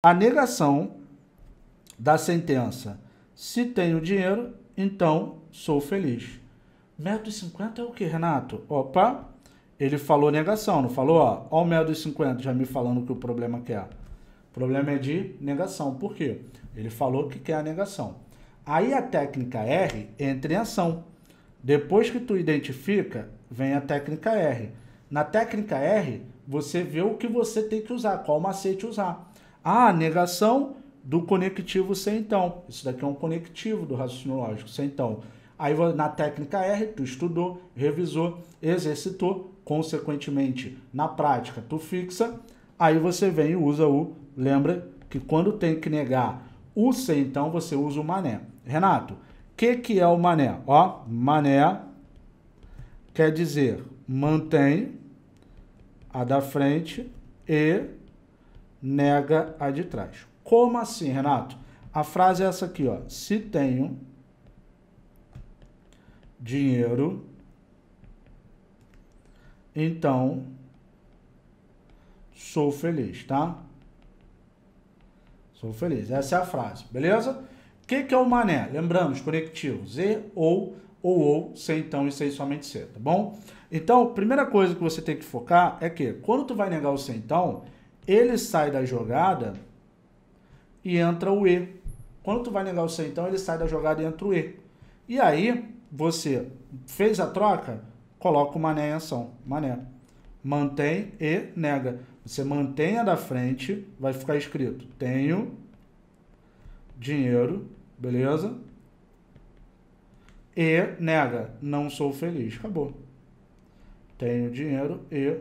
A negação da sentença. Se tenho dinheiro, então sou feliz. Mel dos 50 é o que, Renato? Opa, ele falou negação, não falou? Ó, o Mel dos 50 já me falando que o problema é. O problema é de negação. Por quê? Ele falou que quer a negação. Aí a técnica R entra em ação. Depois que tu identifica, vem a técnica R. Na técnica R, você vê o que você tem que usar, qual macete usar a negação do conectivo sem então. Isso daqui é um conectivo do raciocínio lógico, sem então. Aí na técnica R, tu estudou, revisou, exercitou, consequentemente, na prática, tu fixa, aí você vem e usa o, lembra que quando tem que negar o sem então, você usa o mané. Renato, que que é o mané? Ó, mané quer dizer mantém a da frente e nega a de trás. Como assim, Renato? A frase é essa aqui, ó. Se tenho dinheiro, então sou feliz, tá? Sou feliz. Essa é a frase, beleza? O que, que é o mané? Lembramos, conectivo Z ou ou ou, sem então e sem somente ser, tá bom? Então, primeira coisa que você tem que focar é que quando tu vai negar o sem então, ele sai da jogada e entra o E. Quando tu vai negar o C, então, ele sai da jogada e entra o E. E aí, você fez a troca, coloca o mané em ação. Mané. Mantém e nega. Você mantém a da frente, vai ficar escrito: tenho dinheiro, beleza? E nega, não sou feliz. Acabou. Tenho dinheiro e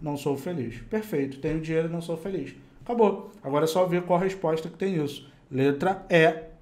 não sou feliz. Perfeito, tenho dinheiro e não sou feliz. Acabou. Agora é só ver qual a resposta que tem isso. Letra E,